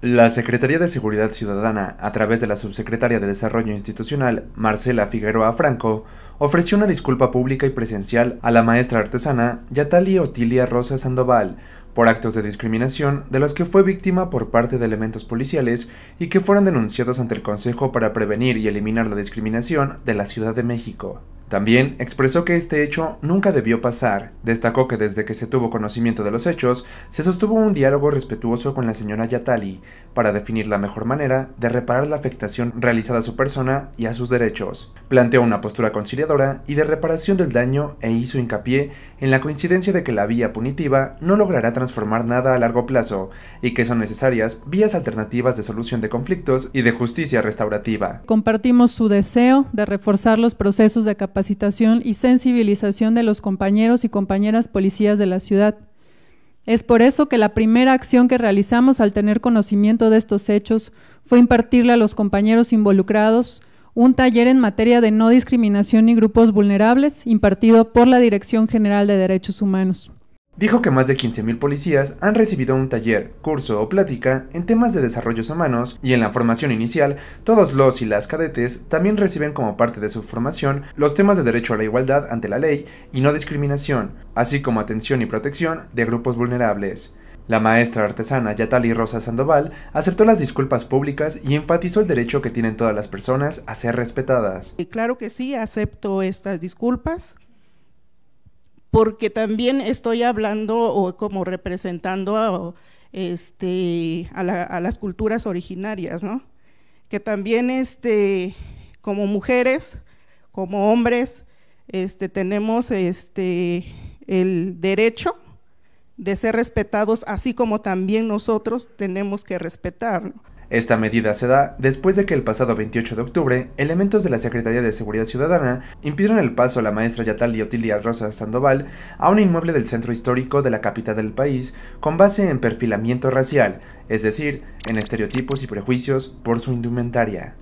La Secretaría de Seguridad Ciudadana, a través de la Subsecretaria de Desarrollo Institucional, Marcela Figueroa Franco, ofreció una disculpa pública y presencial a la maestra artesana Yatali Otilia Rosa Sandoval por actos de discriminación de los que fue víctima por parte de elementos policiales y que fueron denunciados ante el Consejo para Prevenir y Eliminar la Discriminación de la Ciudad de México. También expresó que este hecho nunca debió pasar. Destacó que desde que se tuvo conocimiento de los hechos, se sostuvo un diálogo respetuoso con la señora Yatali para definir la mejor manera de reparar la afectación realizada a su persona y a sus derechos. Planteó una postura conciliadora y de reparación del daño e hizo hincapié en la coincidencia de que la vía punitiva no logrará transformar nada a largo plazo y que son necesarias vías alternativas de solución de conflictos y de justicia restaurativa. Compartimos su deseo de reforzar los procesos de capacitación y sensibilización de los compañeros y compañeras policías de la ciudad. Es por eso que la primera acción que realizamos al tener conocimiento de estos hechos fue impartirle a los compañeros involucrados un taller en materia de no discriminación y grupos vulnerables impartido por la Dirección General de Derechos Humanos. Dijo que más de 15.000 policías han recibido un taller, curso o plática en temas de desarrollos humanos y en la formación inicial, todos los y las cadetes también reciben como parte de su formación los temas de derecho a la igualdad ante la ley y no discriminación, así como atención y protección de grupos vulnerables. La maestra artesana Yatali Rosa Sandoval aceptó las disculpas públicas y enfatizó el derecho que tienen todas las personas a ser respetadas. Y eh, claro que sí, acepto estas disculpas porque también estoy hablando o como representando a, este, a, las culturas originarias, ¿no? Que también este, como mujeres, como hombres, este, tenemos este, el derecho de ser respetados, así como también nosotros tenemos que respetar. Esta medida se da después de que el pasado 28 de octubre, elementos de la Secretaría de Seguridad Ciudadana impidieron el paso a la maestra y Otilia Rosa Sandoval a un inmueble del centro histórico de la capital del país con base en perfilamiento racial, es decir, en estereotipos y prejuicios por su indumentaria.